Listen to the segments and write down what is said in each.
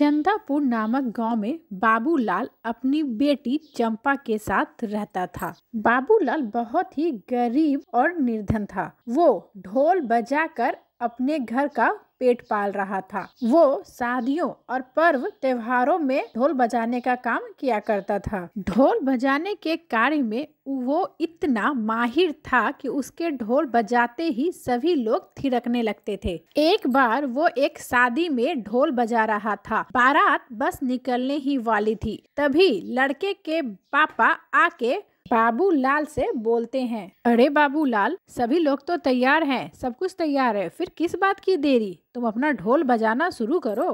चंदापुर नामक गांव में बाबूलाल अपनी बेटी चंपा के साथ रहता था बाबूलाल बहुत ही गरीब और निर्धन था वो ढोल बजाकर अपने घर का पेट पाल रहा था वो शादियों और पर्व त्योहारों में ढोल बजाने का काम किया करता था ढोल बजाने के कार्य में वो इतना माहिर था कि उसके ढोल बजाते ही सभी लोग थिरकने लगते थे एक बार वो एक शादी में ढोल बजा रहा था बारात बस निकलने ही वाली थी तभी लड़के के पापा आके बाबू लाल से बोलते हैं अरे बाबू लाल सभी लोग तो तैयार हैं सब कुछ तैयार है फिर किस बात की देरी तुम अपना ढोल बजाना शुरू करो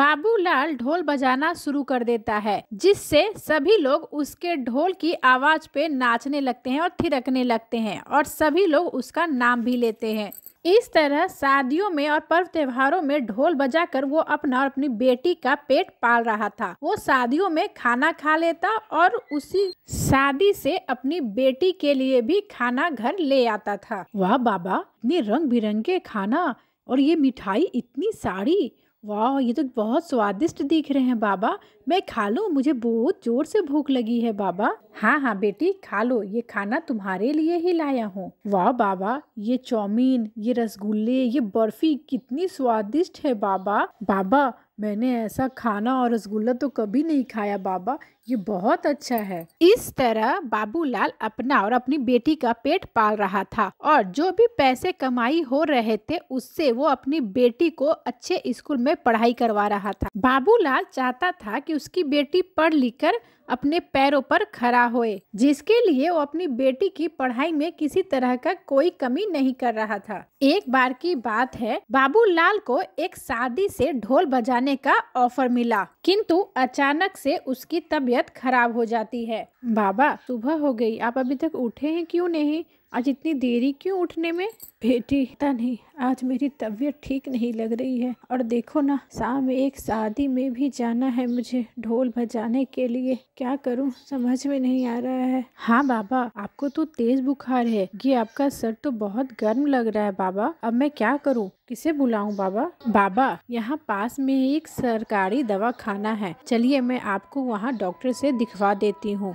बाबूलाल ढोल बजाना शुरू कर देता है जिससे सभी लोग उसके ढोल की आवाज पे नाचने लगते हैं और थिरकने लगते हैं और सभी लोग उसका नाम भी लेते हैं इस तरह शादियों में और पर्व त्योहारों में ढोल बजाकर वो अपना और अपनी बेटी का पेट पाल रहा था वो शादियों में खाना खा लेता और उसी शादी से अपनी बेटी के लिए भी खाना घर ले आता था वाह बाबा इतने रंग बिरंगे खाना और ये मिठाई इतनी साड़ी वाह ये तो बहुत स्वादिष्ट दिख रहे हैं बाबा मैं खा लूँ मुझे बहुत जोर से भूख लगी है बाबा हाँ हाँ बेटी खा लो ये खाना तुम्हारे लिए ही लाया हूँ वाह बाबा ये चौमीन ये रसगुल्ले ये बर्फी कितनी स्वादिष्ट है बाबा बाबा मैंने ऐसा खाना और रसगुल्ला तो कभी नहीं खाया बाबा ये बहुत अच्छा है इस तरह बाबूलाल अपना और अपनी बेटी का पेट पाल रहा था और जो भी पैसे कमाई हो रहे थे उससे वो अपनी बेटी को अच्छे स्कूल में पढ़ाई करवा रहा था बाबूलाल चाहता था कि उसकी बेटी पढ़ लिख कर अपने पैरों पर खड़ा होए जिसके लिए वो अपनी बेटी की पढ़ाई में किसी तरह का कोई कमी नहीं कर रहा था एक बार की बात है बाबूलाल को एक शादी से ढोल बजाने जाने का ऑफर मिला किंतु अचानक से उसकी तबीयत खराब हो जाती है बाबा सुबह हो गई आप अभी तक उठे हैं क्यों नहीं आज इतनी देरी क्यों उठने में बेटी पता नहीं आज मेरी तबीयत ठीक नहीं लग रही है और देखो ना शाम एक शादी में भी जाना है मुझे ढोल बजाने के लिए क्या करूं समझ में नहीं आ रहा है हाँ बाबा आपको तो तेज बुखार है ये आपका सर तो बहुत गर्म लग रहा है बाबा अब मैं क्या करूं किसे बुलाऊं बाबा बाबा यहाँ पास में एक सरकारी दवा खाना है चलिए मैं आपको वहाँ डॉक्टर से दिखवा देती हूँ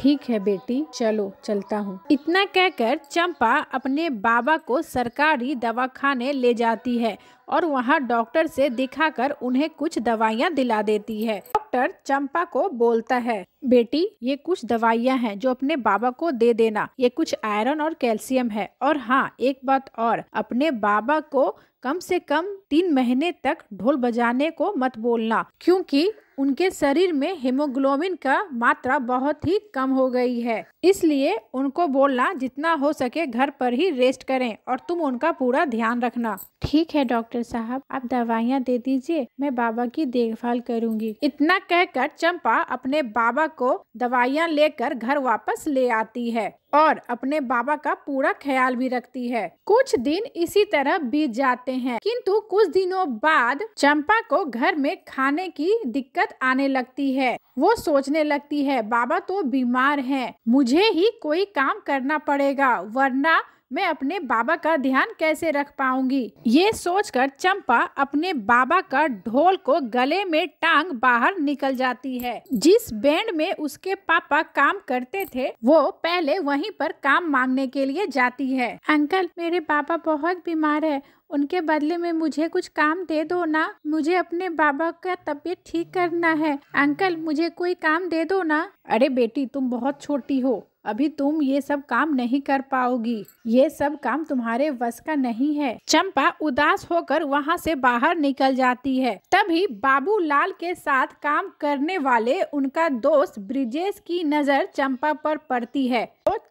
ठीक है बेटी चलो चलता हूँ इतना कहकर चंपा अपने बाबा को सरकारी दवाखाने ले जाती है और वहाँ डॉक्टर से दिखाकर उन्हें कुछ दवाइयाँ दिला देती है डॉक्टर चंपा को बोलता है बेटी ये कुछ दवाइयाँ हैं जो अपने बाबा को दे देना ये कुछ आयरन और कैल्शियम है और हाँ एक बात और अपने बाबा को कम से कम तीन महीने तक ढोल बजाने को मत बोलना क्योंकि उनके शरीर में हीमोग्लोबिन का मात्रा बहुत ही कम हो गई है इसलिए उनको बोलना जितना हो सके घर पर ही रेस्ट करें और तुम उनका पूरा ध्यान रखना ठीक है डॉक्टर साहब आप दवाइयाँ दे दीजिए मैं बाबा की देखभाल करूँगी इतना कहकर चंपा अपने बाबा को दवाइयाँ लेकर घर वापस ले आती है और अपने बाबा का पूरा ख्याल भी रखती है कुछ दिन इसी तरह बीत जाते हैं किंतु कुछ दिनों बाद चंपा को घर में खाने की दिक्कत आने लगती है वो सोचने लगती है बाबा तो बीमार हैं, मुझे ही कोई काम करना पड़ेगा वरना मैं अपने बाबा का ध्यान कैसे रख पाऊंगी ये सोचकर चंपा अपने बाबा का ढोल को गले में टांग बाहर निकल जाती है जिस बैंड में उसके पापा काम करते थे वो पहले वहीं पर काम मांगने के लिए जाती है अंकल मेरे पापा बहुत बीमार है उनके बदले में मुझे कुछ काम दे दो ना मुझे अपने बाबा का तबीयत ठीक करना है अंकल मुझे कोई काम दे दो ना अरे बेटी तुम बहुत छोटी हो अभी तुम ये सब काम नहीं कर पाओगी ये सब काम तुम्हारे वश का नहीं है चंपा उदास होकर वहाँ से बाहर निकल जाती है तभी बाबू लाल के साथ काम करने वाले उनका दोस्त ब्रिजेश की नज़र चंपा पर पड़ती है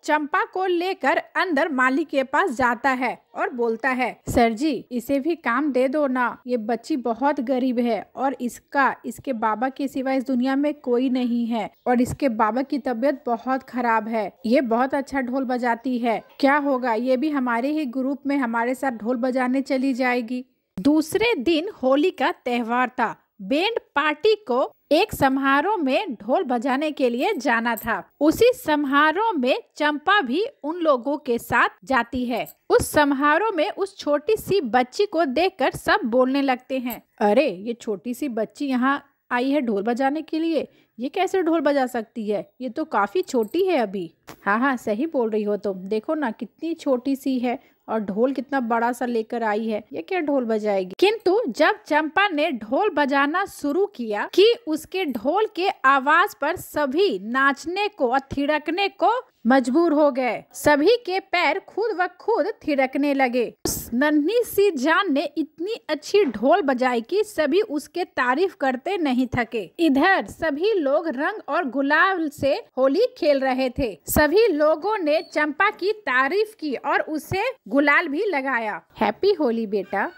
चंपा को लेकर अंदर माली के पास जाता है और बोलता है सर जी इसे भी काम दे दो ना ये बच्ची बहुत गरीब है और इसका इसके बाबा के सिवा इस दुनिया में कोई नहीं है और इसके बाबा की तबीयत बहुत खराब है ये बहुत अच्छा ढोल बजाती है क्या होगा ये भी हमारे ही ग्रुप में हमारे साथ ढोल बजाने चली जाएगी दूसरे दिन होली का त्योहार था बैंड पार्टी को एक समारोह में ढोल बजाने के लिए जाना था उसी समारोह में चंपा भी उन लोगों के साथ जाती है उस समारोह में उस छोटी सी बच्ची को देखकर सब बोलने लगते हैं अरे ये छोटी सी बच्ची यहाँ आई है ढोल बजाने के लिए ये कैसे ढोल बजा सकती है ये तो काफ़ी छोटी है अभी हाँ हाँ सही बोल रही हो तुम तो। देखो ना कितनी छोटी सी है और ढोल कितना बड़ा सा लेकर आई है ये क्या ढोल बजाएगी किंतु जब चंपा ने ढोल बजाना शुरू किया कि उसके ढोल के आवाज पर सभी नाचने को और थिड़कने को मजबूर हो गए सभी के पैर खुद व खुद थिड़कने लगे नन्ही सी जान ने इतनी अच्छी ढोल बजाई कि सभी उसके तारीफ करते नहीं थके इधर सभी लोग रंग और गुलाल से होली खेल रहे थे सभी लोगों ने चंपा की तारीफ की और उसे गुलाल भी लगाया हैप्पी होली बेटा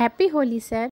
हैप्पी होली सर